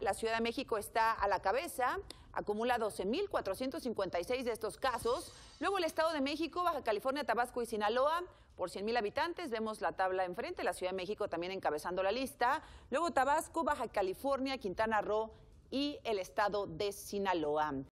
la Ciudad de México está a la cabeza, acumula 12.456 de estos casos. Luego el Estado de México, Baja California, Tabasco y Sinaloa, por 100.000 habitantes, vemos la tabla enfrente, la Ciudad de México también encabezando la lista. Luego Tabasco, Baja California, Quintana Roo y el Estado de Sinaloa.